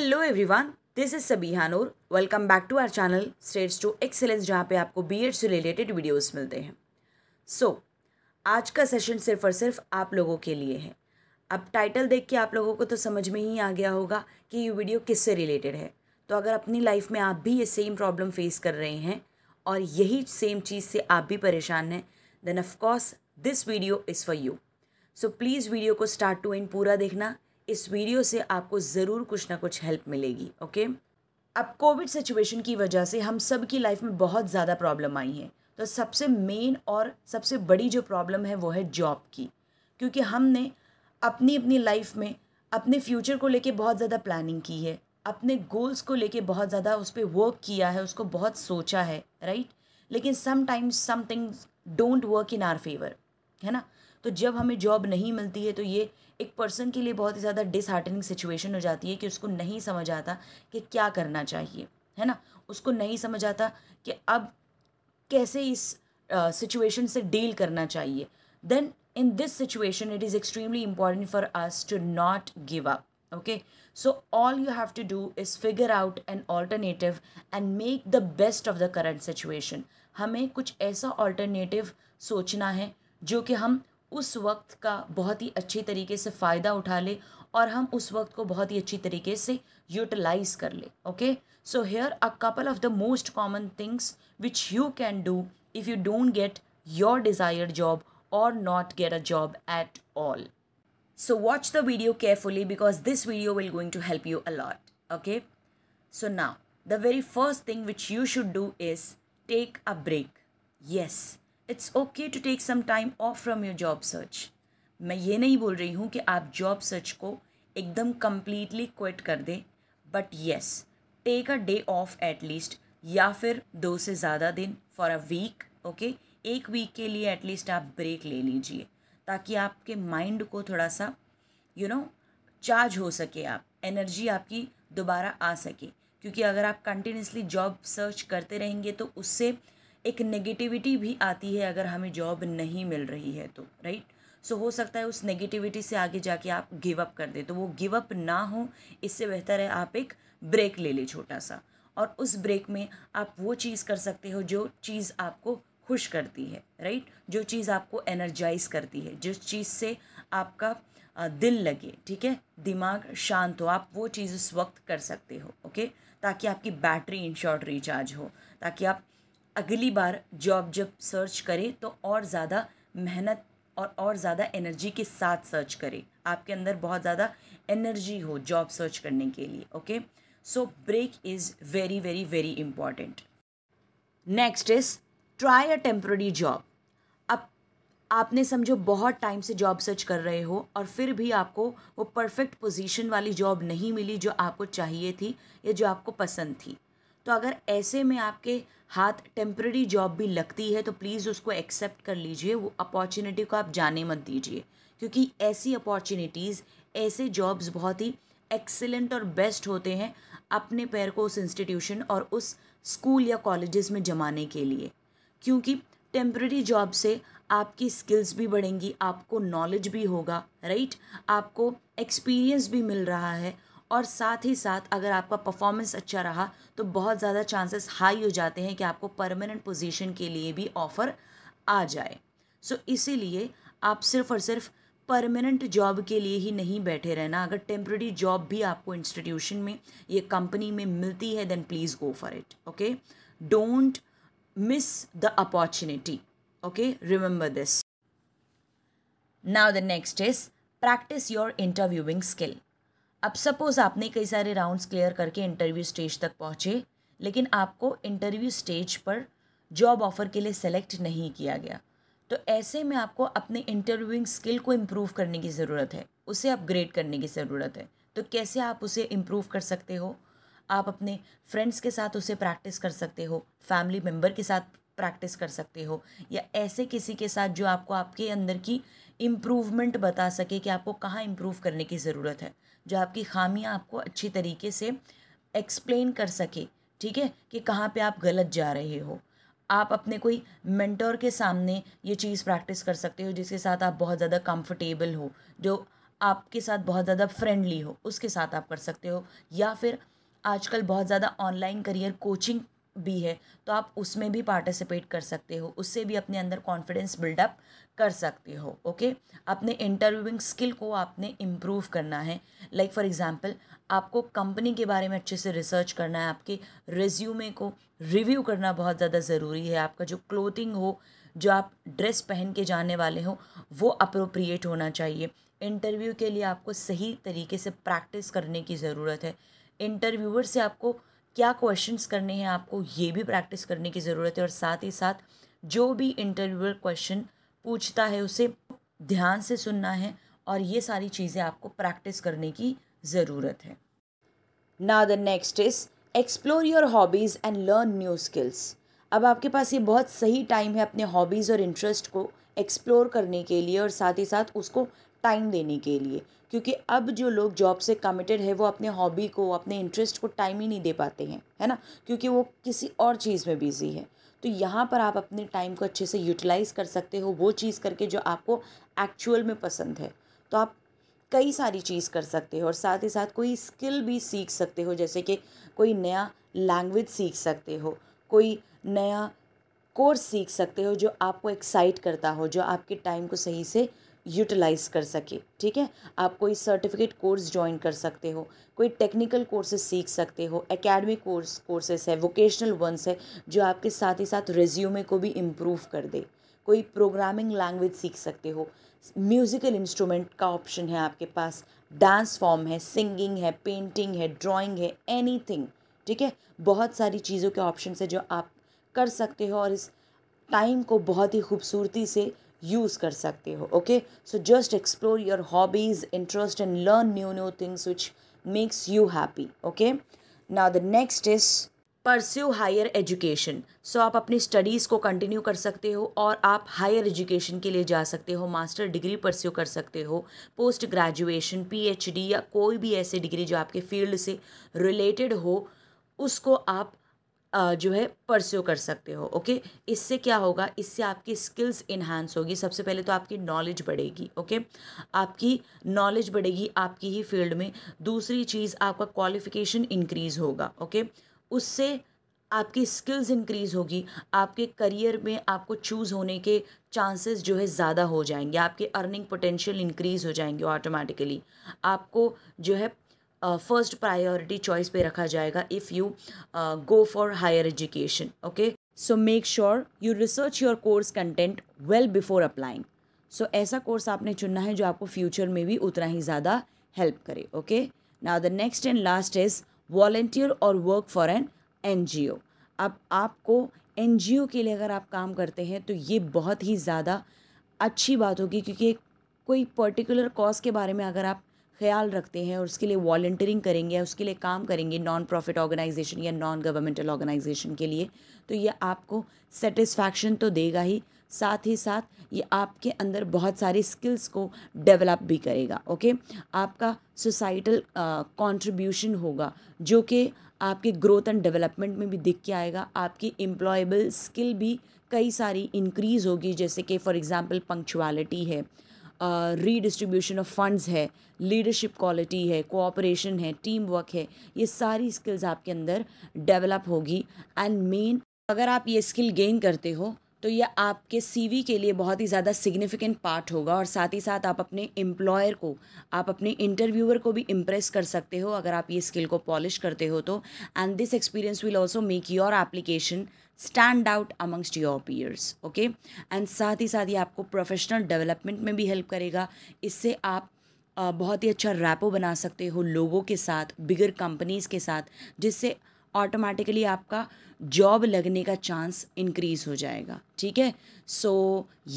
hello everyone this is Sabiha Noor welcome back to our channel states to excellence जहाँ पे आपको B से related videos मिलते हैं सो so, आज का सेशन सिर्फ और सिर्फ आप लोगों के लिए है अब टाइटल देख के आप लोगों को तो समझ में ही आ गया होगा कि ये वीडियो किससे रिलेटेड है तो अगर अपनी लाइफ में आप भी ये सेम प्रॉब्लम फेस कर रहे हैं और यही सेम चीज़ से आप भी परेशान हैं then of course this video is for you so please video को स्टार्ट टू एंड पूरा देखना इस वीडियो से आपको ज़रूर कुछ ना कुछ हेल्प मिलेगी ओके अब कोविड सिचुएशन की वजह से हम सब की लाइफ में बहुत ज़्यादा प्रॉब्लम आई है तो सबसे मेन और सबसे बड़ी जो प्रॉब्लम है वो है जॉब की क्योंकि हमने अपनी अपनी लाइफ में अपने फ्यूचर को लेके बहुत ज़्यादा प्लानिंग की है अपने गोल्स को लेके बहुत ज़्यादा उस पर वर्क किया है उसको बहुत सोचा है राइट लेकिन sometimes things don't work in our favour है ना तो जब हमें जॉब नहीं मिलती है तो ये एक पर्सन के लिए बहुत ही ज़्यादा डिसहार्टनिंग सिचुएशन हो जाती है कि उसको नहीं समझ आता कि क्या करना चाहिए है ना उसको नहीं समझ आता कि अब कैसे इस सिचुएशन uh, से डील करना चाहिए then in this situation it is extremely important for us to not give up okay so all you have to do is figure out an alternative and make the best of the current situation हमें कुछ ऐसा alternative सोचना है जो कि हम उस वक्त का बहुत ही अच्छी तरीके से फ़ायदा उठा ले और हम उस वक्त को बहुत ही अच्छी तरीके से यूटिलाइज कर ले okay so here a couple of the most common things which you can do if you don't get your desired job or not get a job at all so watch the video carefully because this video will going to help you a lot okay so now the very first thing which you should do is take a break yes it's okay to take some time off from your job search मैं ये नहीं बोल रही हूँ कि आप job search को एकदम कम्प्लीटली क्विट कर दें but yes take a day off at least या फिर दो से ज़्यादा दिन फॉर अ वीक ओके एक वीक के लिए एटलीस्ट आप ब्रेक ले लीजिए ताकि आपके माइंड को थोड़ा सा यू नो चार्ज हो सके आप एनर्जी आपकी दोबारा आ सके क्योंकि अगर आप कंटिन्यूसली जॉब सर्च करते रहेंगे तो उससे एक नेगेटिविटी भी आती है अगर हमें जॉब नहीं मिल रही है तो राइट सो so, हो सकता है उस नेगेटिविटी से आगे जाके आप गिव अप कर दे तो वो गिव अप ना हो इससे बेहतर है आप एक ब्रेक ले लें छोटा सा और उस ब्रेक में आप वो चीज़ कर सकते हो जो चीज़ आपको खुश करती है राइट जो चीज़ आपको एनर्जाइज करती है जिस चीज़ से आपका दिल लगे ठीक है दिमाग शांत हो आप वो चीज़ उस वक्त कर सकते हो ओके ताकि आपकी बैटरी इन शॉर्ट रिचार्ज हो ताकि आप अगली बार जॉब जब सर्च करें तो और ज़्यादा मेहनत और और ज़्यादा एनर्जी के साथ सर्च करें आपके अंदर बहुत ज़्यादा एनर्जी हो जॉब सर्च करने के लिए okay so break is very very very important next is try a temporary job अब आपने समझो बहुत टाइम से जॉब सर्च कर रहे हो और फिर भी आपको वो परफेक्ट पोजीशन वाली जॉब नहीं मिली जो आपको चाहिए थी या जो आपको पसंद थी तो अगर ऐसे में आपके हाथ टेम्प्रेरी जॉब भी लगती है तो प्लीज़ उसको एक्सेप्ट कर लीजिए वो अपॉर्चुनिटी को आप जाने मत दीजिए क्योंकि ऐसी अपॉर्चुनिटीज़ ऐसे जॉब्स बहुत ही एक्सेलेंट और बेस्ट होते हैं अपने पैर को उस इंस्टीट्यूशन और उस स्कूल या कॉलेजेस में जमाने के लिए क्योंकि टेम्प्रेरी जॉब से आपकी स्किल्स भी बढ़ेंगी आपको नॉलेज भी होगा राइट आपको एक्सपीरियंस भी मिल रहा है और साथ ही साथ अगर आपका परफॉर्मेंस अच्छा रहा तो बहुत ज़्यादा चांसेस हाई हो जाते हैं कि आपको परमानेंट पोजीशन के लिए भी ऑफ़र आ जाए सो so, इसीलिए आप सिर्फ़ और सिर्फ परमानेंट जॉब के लिए ही नहीं बैठे रहना अगर टेम्प्रेरी जॉब भी आपको इंस्टीट्यूशन में ये कंपनी में मिलती है then please go for it okay don't miss the opportunity okay remember this now the next is practice your interviewing skill अब सपोज़ आपने कई सारे राउंड्स क्लियर करके इंटरव्यू स्टेज तक पहुँचे लेकिन आपको इंटरव्यू स्टेज पर जॉब ऑफ़र के लिए सेलेक्ट नहीं किया गया तो ऐसे में आपको अपने इंटरव्यूइंग स्किल को इम्प्रूव करने की ज़रूरत है उसे अपग्रेड करने की ज़रूरत है तो कैसे आप उसे इम्प्रूव कर सकते हो आप अपने फ्रेंड्स के साथ उसे प्रैक्टिस कर सकते हो फैमिली मेम्बर के साथ प्रैक्टिस कर सकते हो या ऐसे किसी के साथ जो आपको आपके अंदर की इम्प्रूवमेंट बता सके कि आपको कहाँ इम्प्रूव करने की ज़रूरत है जो आपकी खामियां आपको अच्छी तरीके से एक्सप्लेन कर सके ठीक है कि कहाँ पे आप गलत जा रहे हो आप अपने कोई मेंटोर के सामने ये चीज़ प्रैक्टिस कर सकते हो जिसके साथ आप बहुत ज़्यादा कंफर्टेबल हो जो आपके साथ बहुत ज़्यादा फ्रेंडली हो उसके साथ आप कर सकते हो या फिर आजकल बहुत ज़्यादा ऑनलाइन करियर कोचिंग भी है तो आप उसमें भी पार्टिसिपेट कर सकते हो उससे भी अपने अंदर कॉन्फिडेंस बिल्डअप कर सकते हो ओके अपने इंटरव्यूइंग स्किल को आपने इम्प्रूव करना है लाइक फॉर एग्ज़ाम्पल आपको कंपनी के बारे में अच्छे से रिसर्च करना है आपके रिज्यूमे को रिव्यू करना बहुत ज़्यादा ज़रूरी है आपका जो क्लोथिंग हो जो आप ड्रेस पहन के जाने वाले हो वो अप्रोप्रिएट होना चाहिए इंटरव्यू के लिए आपको सही तरीके से प्रैक्टिस करने की ज़रूरत है इंटरव्यूअर से आपको क्या क्वेश्चंस करने हैं आपको ये भी प्रैक्टिस करने की ज़रूरत है और साथ ही साथ जो भी इंटरव्यूअर क्वेश्चन पूछता है उसे ध्यान से सुनना है और ये सारी चीज़ें आपको प्रैक्टिस करने की ज़रूरत है ना the next is explore your hobbies and learn new skills अब आपके पास ये बहुत सही टाइम है अपने हॉबीज़ और इंटरेस्ट को एक्सप्लोर करने के लिए और साथ ही साथ उसको टाइम देने के लिए क्योंकि अब जो लोग जॉब से कमिटेड है वो अपने हॉबी को अपने इंटरेस्ट को टाइम ही नहीं दे पाते हैं है ना क्योंकि वो किसी और चीज़ में बिज़ी है तो यहाँ पर आप अपने टाइम को अच्छे से यूटिलाइज़ कर सकते हो वो चीज़ करके जो आपको एक्चुअल में पसंद है तो आप कई सारी चीज़ कर सकते हो और साथ ही साथ कोई स्किल भी सीख सकते हो जैसे कि कोई नया लैंग्वेज सीख सकते हो कोई नया कोर्स सीख सकते हो जो आपको एक्साइट करता हो जो आपके टाइम को सही से यूटिलाइज कर सके ठीक है आप कोई सर्टिफिकेट कोर्स ज्वाइन कर सकते हो कोई टेक्निकल कोर्सेज सीख सकते हो एकेडमिक कोर्स कोर्सेस है वोकेशनल वंस है जो आपके साथ ही साथ रेज्यूमे को भी इम्प्रूव कर दे कोई प्रोग्रामिंग लैंग्वेज सीख सकते हो म्यूज़िकल इंस्ट्रूमेंट का ऑप्शन है आपके पास डांस फॉर्म है सिंगिंग है पेंटिंग है ड्राइंग है एनीथिंग ठीक है बहुत सारी चीज़ों के ऑप्शन है जो आप कर सकते हो और इस टाइम को बहुत ही खूबसूरती से यूज़ कर सकते हो okay so just explore your hobbies interest and learn new new things which makes you happy okay now the next is pursue higher education so आप अपनी स्टडीज़ को कंटिन्यू कर सकते हो और आप हायर एजुकेशन के लिए जा सकते हो मास्टर डिग्री परस्यू कर सकते हो पोस्ट ग्रेजुएशन पीएचडी या कोई भी ऐसी डिग्री जो आपके फील्ड से रिलेटेड हो उसको आप जो है परस्यू कर सकते हो ओके इससे क्या होगा इससे आपकी स्किल्स इन्हांस होगी सबसे पहले तो आपकी नॉलेज बढ़ेगी ओके आपकी नॉलेज बढ़ेगी आपकी ही फील्ड में दूसरी चीज़ आपका क्वालिफिकेशन इंक्रीज़ होगा ओके उससे आपकी स्किल्स इंक्रीज़ होगी आपके करियर में आपको चूज़ होने के चांसेस जो है ज़्यादा हो जाएंगे आपके अर्निंग पोटेंशियल इंक्रीज़ हो जाएंगे ऑटोमेटिकली आपको जो है फर्स्ट प्रायोरिटी चॉइस पे रखा जाएगा if you go for higher education okay so make sure you research your course content well before applying so ऐसा कोर्स आपने चुनना है जो आपको फ्यूचर में भी उतना ही ज़्यादा हेल्प करे okay now the next and last is volunteer or work for an N G O अब आपको एन जी ओ के लिए अगर आप काम करते हैं तो ये बहुत ही ज़्यादा अच्छी बात होगी क्योंकि कोई पर्टिकुलर कॉज के बारे में अगर आप ख्याल रखते हैं और उसके लिए वॉल्टियरिंग करेंगे या उसके लिए काम करेंगे नॉन प्रॉफिट ऑर्गेनाइजेशन या नॉन गवर्नमेंटल ऑर्गेनाइजेशन के लिए तो ये आपको सेटिस्फैक्शन तो देगा ही साथ ही साथ ये आपके अंदर बहुत सारी स्किल्स को डेवलप भी करेगा ओके आपका सोसाइटल कॉन्ट्रीब्यूशन होगा जो कि आपके ग्रोथ एंड डेवलपमेंट में भी दिख के आएगा आपकी एम्प्लॉयबल स्किल भी कई सारी इंक्रीज़ होगी जैसे कि फॉर एग्ज़ाम्पल पंक्चुअलिटी है रीडिस्ट्रीब्यूशन ऑफ फंड्स है लीडरशिप क्वालिटी है कोऑपरेशन है टीम वर्क है ये सारी स्किल्स आपके अंदर डेवलप होगी एंड मेन अगर आप ये स्किल गेन करते हो तो यह आपके सीवी के लिए बहुत ही ज़्यादा सिग्निफिकेंट पार्ट होगा और साथ ही साथ आप अपने एम्प्लॉयर को आप अपने इंटरव्यूअर को भी इम्प्रेस कर सकते हो अगर आप ये स्किल को पॉलिश करते हो तो and this experience will also make your application stand out amongst your peers okay and साथ ही साथ ये आपको प्रोफेशनल डेवलपमेंट में भी हेल्प करेगा इससे आप बहुत ही अच्छा रैपो बना सकते हो लोगों के साथ बिगर कंपनीज़ के साथ जिससे ऑटोमेटिकली आपका जॉब लगने का चांस इंक्रीज़ हो जाएगा ठीक है so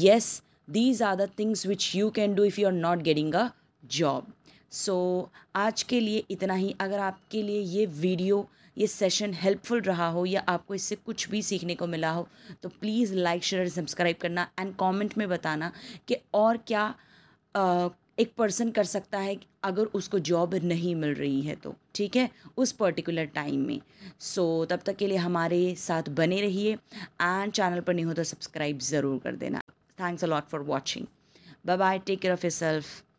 yes these are the things which you can do if you are not getting a job so आज के लिए इतना ही अगर आपके लिए ये वीडियो ये सेशन हेल्पफुल रहा हो या आपको इससे कुछ भी सीखने को मिला हो तो प्लीज़ लाइक शेयर सब्सक्राइब करना एंड कमेंट में बताना कि और क्या आ, एक पर्सन कर सकता है अगर उसको जॉब नहीं मिल रही है तो ठीक है उस पर्टिकुलर टाइम में सो so, तब तक के लिए हमारे साथ बने रहिए एंड चैनल पर नहीं हो तो सब्सक्राइब ज़रूर कर देना thanks a lot for watching bye bye take care of your self